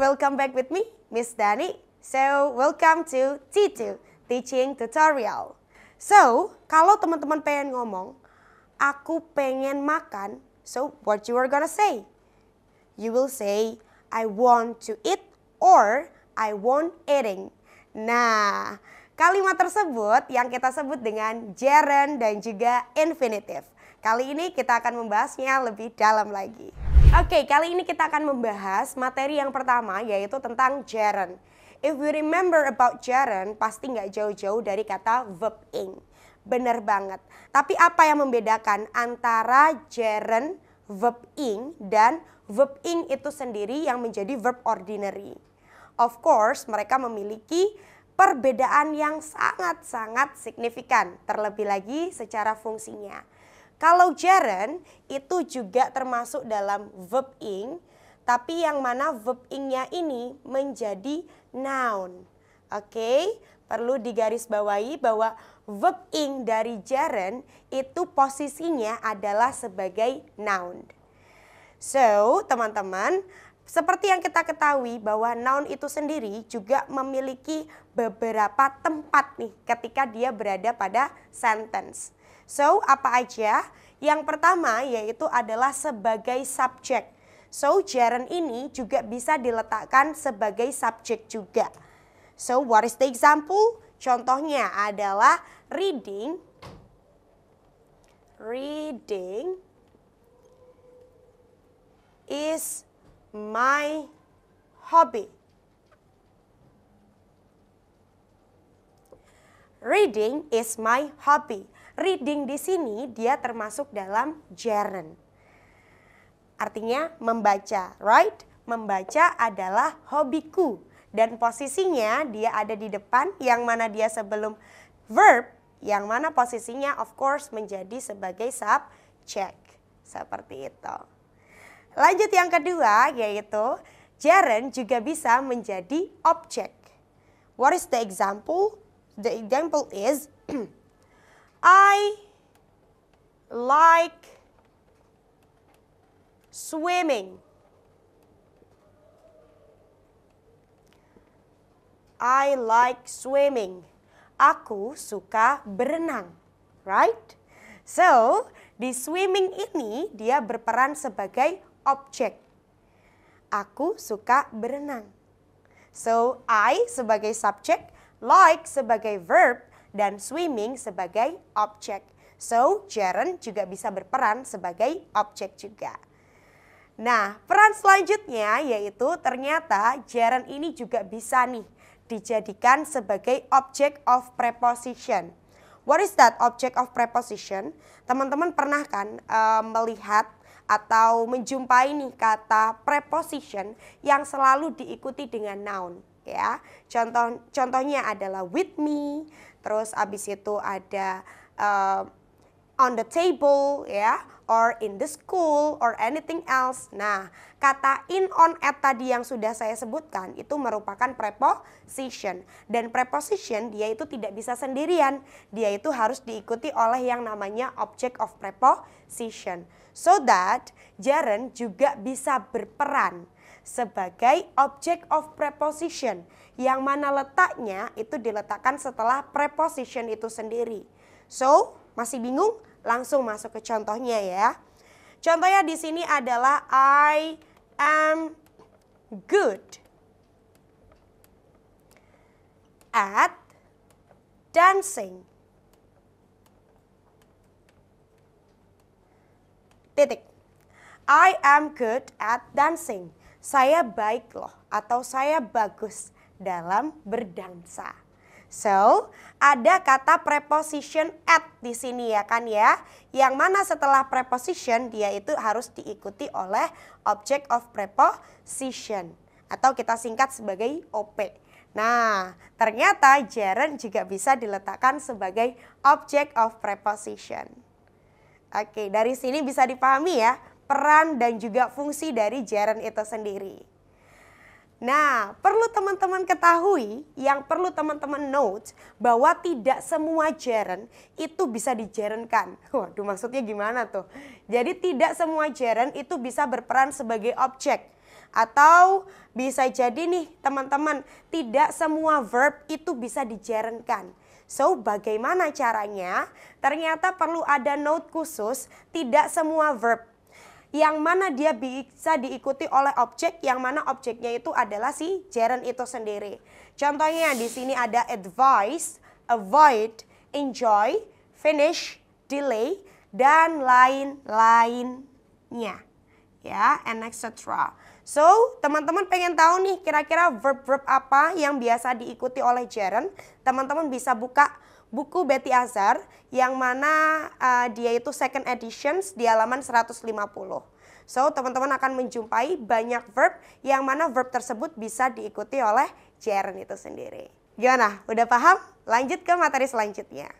welcome back with me, Miss Dani. So, welcome to T2 Teaching Tutorial. So, kalau teman-teman pengen ngomong, aku pengen makan, so what you are gonna say? You will say, I want to eat or I want eating. Nah, kalimat tersebut yang kita sebut dengan gerund dan juga infinitive. Kali ini kita akan membahasnya lebih dalam lagi. Oke, okay, kali ini kita akan membahas materi yang pertama yaitu tentang gerund. If you remember about gerund, pasti nggak jauh-jauh dari kata verb ing. Bener banget. Tapi apa yang membedakan antara gerund, verb ing, dan verb ing itu sendiri yang menjadi verb ordinary? Of course, mereka memiliki perbedaan yang sangat-sangat signifikan, terlebih lagi secara fungsinya. Kalau jaran itu juga termasuk dalam verb ing, tapi yang mana verb ingnya ini menjadi noun. Oke, okay? perlu digarisbawahi bahwa verb ing dari jaran itu posisinya adalah sebagai noun. So, teman-teman, seperti yang kita ketahui bahwa noun itu sendiri juga memiliki beberapa tempat nih ketika dia berada pada sentence. So, apa aja? Yang pertama yaitu adalah sebagai subjek. So, gerund ini juga bisa diletakkan sebagai subjek juga. So, what is the example? Contohnya adalah reading, reading is my hobby. Reading is my hobby reading di sini dia termasuk dalam gerund. Artinya membaca, right? Membaca adalah hobiku dan posisinya dia ada di depan yang mana dia sebelum verb yang mana posisinya of course menjadi sebagai subject seperti itu. Lanjut yang kedua yaitu gerund juga bisa menjadi objek. What is the example? The example is I like swimming. I like swimming. Aku suka berenang, right? So, di swimming ini dia berperan sebagai objek. Aku suka berenang. So, I sebagai subjek, like sebagai verb, dan swimming sebagai objek. So, Jaren juga bisa berperan sebagai objek juga. Nah, peran selanjutnya yaitu ternyata Jaren ini juga bisa nih dijadikan sebagai object of preposition. What is that object of preposition? Teman-teman pernah kan uh, melihat atau menjumpai nih kata preposition yang selalu diikuti dengan noun ya. Contoh contohnya adalah with me, terus abis itu ada eh, on the table ya or in the school or anything else. Nah, kata in on at tadi yang sudah saya sebutkan itu merupakan preposition dan preposition dia itu tidak bisa sendirian. Dia itu harus diikuti oleh yang namanya object of preposition. So that Jaren juga bisa berperan sebagai object of preposition yang mana letaknya itu diletakkan setelah preposition itu sendiri. So, masih bingung? langsung masuk ke contohnya ya. Contohnya di sini adalah I am good at dancing. Titik. I am good at dancing. Saya baik loh atau saya bagus dalam berdansa. So, ada kata preposition at di sini ya kan ya. Yang mana setelah preposition dia itu harus diikuti oleh object of preposition atau kita singkat sebagai OP. Nah, ternyata gerund juga bisa diletakkan sebagai object of preposition. Oke, dari sini bisa dipahami ya peran dan juga fungsi dari gerund itu sendiri. Nah, perlu teman-teman ketahui, yang perlu teman-teman note bahwa tidak semua jaren itu bisa dijerenkan. Waduh, maksudnya gimana tuh? Jadi tidak semua jaren itu bisa berperan sebagai objek. Atau bisa jadi nih teman-teman, tidak semua verb itu bisa dijerenkan. So, bagaimana caranya? Ternyata perlu ada note khusus, tidak semua verb yang mana dia bisa diikuti oleh objek yang mana objeknya itu adalah si gerund itu sendiri. Contohnya di sini ada advice, avoid, enjoy, finish, delay dan lain-lainnya. Ya, and etc. So, teman-teman pengen tahu nih kira-kira verb-verb apa yang biasa diikuti oleh gerund? Teman-teman bisa buka buku Betty Azar yang mana uh, dia itu second editions di halaman 150. So, teman-teman akan menjumpai banyak verb yang mana verb tersebut bisa diikuti oleh gerund itu sendiri. Gimana? Udah paham? Lanjut ke materi selanjutnya.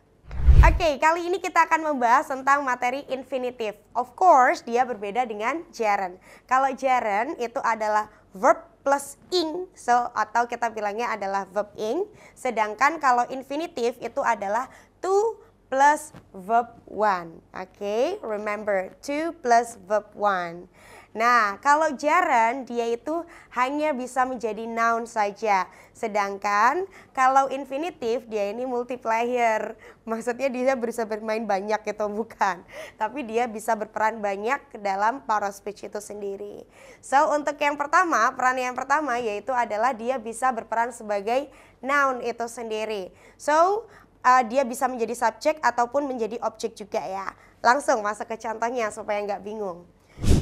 Oke, okay, kali ini kita akan membahas tentang materi infinitive. Of course, dia berbeda dengan gerund. Kalau gerund itu adalah verb plus ing so atau kita bilangnya adalah verb ing sedangkan kalau infinitive itu adalah to plus verb one oke okay? remember to plus verb one Nah, kalau jaran dia itu hanya bisa menjadi noun saja. Sedangkan kalau infinitif dia ini multiplier. Maksudnya dia bisa bermain banyak gitu bukan. Tapi dia bisa berperan banyak dalam para speech itu sendiri. So, untuk yang pertama, peran yang pertama yaitu adalah dia bisa berperan sebagai noun itu sendiri. So, uh, dia bisa menjadi subjek ataupun menjadi objek juga ya. Langsung masuk ke contohnya supaya nggak bingung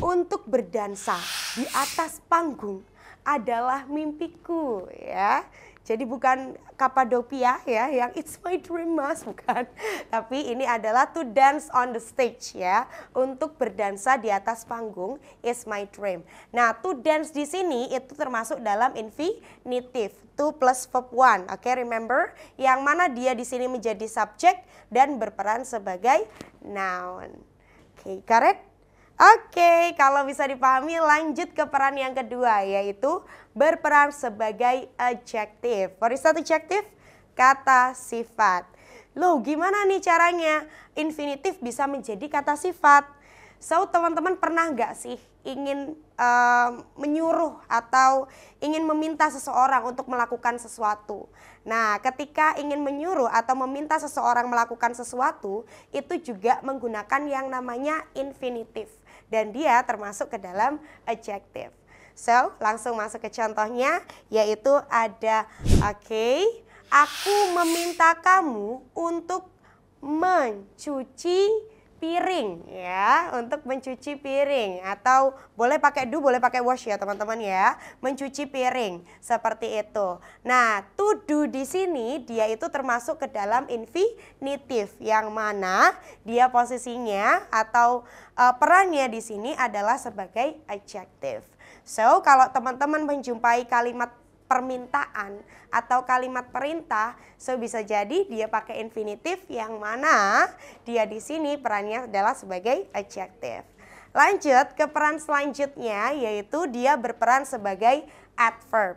untuk berdansa di atas panggung adalah mimpiku ya. Jadi bukan Kapadokia ya yang it's my dream mas bukan. Tapi ini adalah to dance on the stage ya. Untuk berdansa di atas panggung is my dream. Nah to dance di sini itu termasuk dalam infinitive. To plus verb one. Oke okay, remember yang mana dia di sini menjadi subjek dan berperan sebagai noun. Oke okay, correct? Oke, kalau bisa dipahami lanjut ke peran yang kedua yaitu berperan sebagai adjective. For is that adjective? Kata sifat. Loh, gimana nih caranya infinitif bisa menjadi kata sifat? So, teman-teman pernah nggak sih ingin uh, menyuruh atau ingin meminta seseorang untuk melakukan sesuatu. Nah, ketika ingin menyuruh atau meminta seseorang melakukan sesuatu, itu juga menggunakan yang namanya infinitif dan dia termasuk ke dalam adjective. So, langsung masuk ke contohnya yaitu ada oke, okay, aku meminta kamu untuk mencuci piring ya untuk mencuci piring atau boleh pakai do boleh pakai wash ya teman-teman ya mencuci piring seperti itu. Nah, to do di sini dia itu termasuk ke dalam infinitif yang mana dia posisinya atau uh, perannya di sini adalah sebagai adjective. So, kalau teman-teman menjumpai kalimat permintaan atau kalimat perintah, so bisa jadi dia pakai infinitif yang mana dia di sini perannya adalah sebagai adjective. Lanjut ke peran selanjutnya yaitu dia berperan sebagai adverb.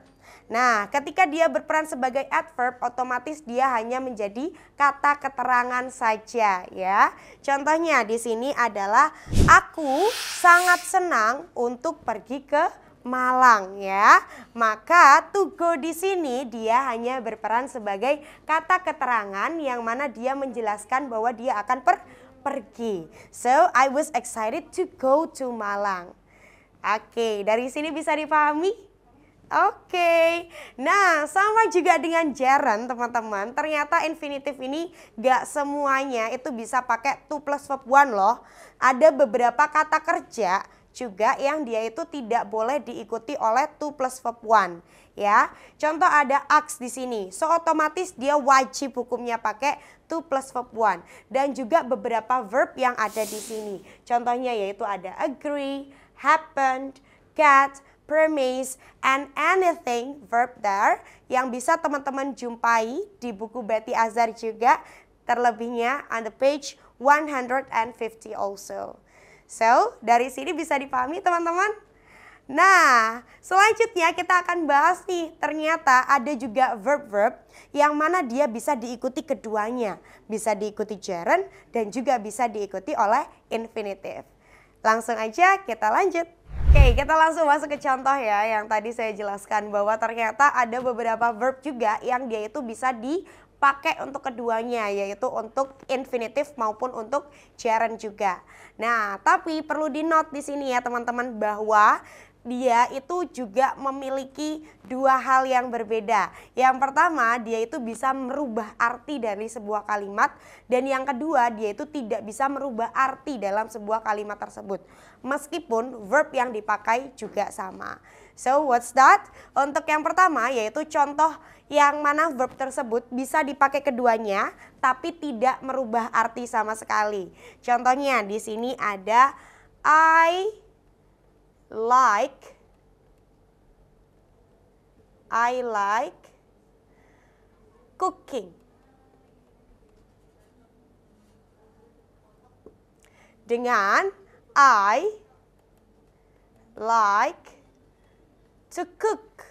Nah, ketika dia berperan sebagai adverb, otomatis dia hanya menjadi kata keterangan saja ya. Contohnya di sini adalah aku sangat senang untuk pergi ke Malang ya. Maka tugo di sini dia hanya berperan sebagai kata keterangan yang mana dia menjelaskan bahwa dia akan per pergi. So I was excited to go to Malang. Oke, okay, dari sini bisa dipahami? Oke, okay. nah sama juga dengan jaran teman-teman, ternyata infinitif ini gak semuanya itu bisa pakai to plus verb loh. Ada beberapa kata kerja juga yang dia itu tidak boleh diikuti oleh 2 plus verb one ya. Contoh ada aks di sini. So otomatis dia wajib hukumnya pakai 2 plus verb one dan juga beberapa verb yang ada di sini. Contohnya yaitu ada agree, happened, get, premise, and anything verb there yang bisa teman-teman jumpai di buku Betty Azhar juga terlebihnya on the page 150 also. So, dari sini bisa dipahami teman-teman? Nah, selanjutnya kita akan bahas nih, ternyata ada juga verb-verb yang mana dia bisa diikuti keduanya. Bisa diikuti gerund dan juga bisa diikuti oleh infinitive. Langsung aja kita lanjut. Oke, kita langsung masuk ke contoh ya yang tadi saya jelaskan bahwa ternyata ada beberapa verb juga yang dia itu bisa di dipakai untuk keduanya yaitu untuk infinitif maupun untuk gerund juga. Nah, tapi perlu di note di sini ya teman-teman bahwa dia itu juga memiliki dua hal yang berbeda. Yang pertama, dia itu bisa merubah arti dari sebuah kalimat dan yang kedua, dia itu tidak bisa merubah arti dalam sebuah kalimat tersebut. Meskipun verb yang dipakai juga sama. So, what's that? Untuk yang pertama yaitu contoh yang mana verb tersebut bisa dipakai keduanya tapi tidak merubah arti sama sekali. Contohnya di sini ada I like, I like cooking. Dengan I like to cook.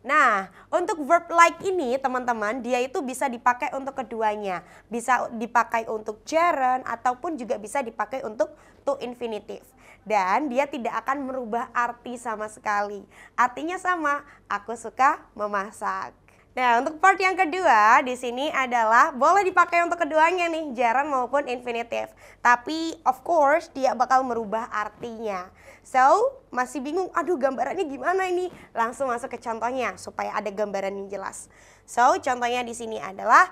Nah, untuk verb like ini teman-teman, dia itu bisa dipakai untuk keduanya. Bisa dipakai untuk gerund ataupun juga bisa dipakai untuk to infinitive. Dan dia tidak akan merubah arti sama sekali. Artinya sama, aku suka memasak. Nah, untuk part yang kedua di sini adalah boleh dipakai untuk keduanya nih, jaran maupun infinitive. Tapi of course dia bakal merubah artinya. So, masih bingung, aduh gambarannya gimana ini? Langsung masuk ke contohnya supaya ada gambaran yang jelas. So, contohnya di sini adalah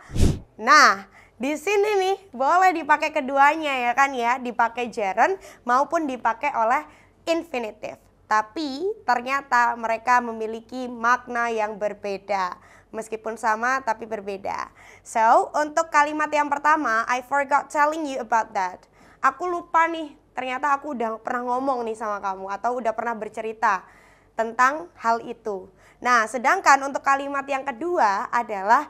nah, di sini nih boleh dipakai keduanya ya kan ya, dipakai gerund maupun dipakai oleh infinitive. Tapi ternyata mereka memiliki makna yang berbeda. Meskipun sama tapi berbeda. So, untuk kalimat yang pertama, I forgot telling you about that. Aku lupa nih ternyata aku udah pernah ngomong nih sama kamu atau udah pernah bercerita tentang hal itu. Nah, sedangkan untuk kalimat yang kedua adalah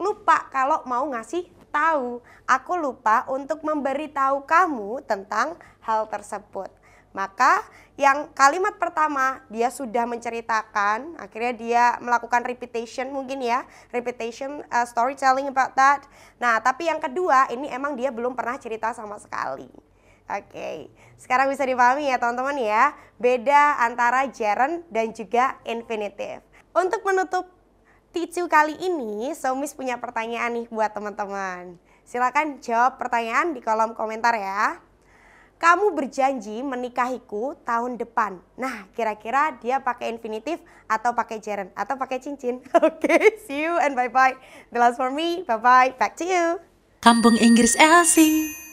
lupa kalau mau ngasih tahu. Aku lupa untuk memberitahu kamu tentang hal tersebut. Maka yang kalimat pertama dia sudah menceritakan, akhirnya dia melakukan repetition mungkin ya, repetition uh, storytelling about that. Nah, tapi yang kedua ini emang dia belum pernah cerita sama sekali. Oke, sekarang bisa dipahami ya teman-teman ya, beda antara gerund dan juga infinitive. Untuk menutup ticu kali ini, Somis punya pertanyaan nih buat teman-teman. Silakan jawab pertanyaan di kolom komentar ya. Kamu berjanji menikahiku tahun depan. Nah, kira-kira dia pakai infinitive atau pakai gerund atau pakai cincin. Oke, okay, see you and bye-bye. The last for me, bye-bye, back to you. Kampung Inggris Elsie.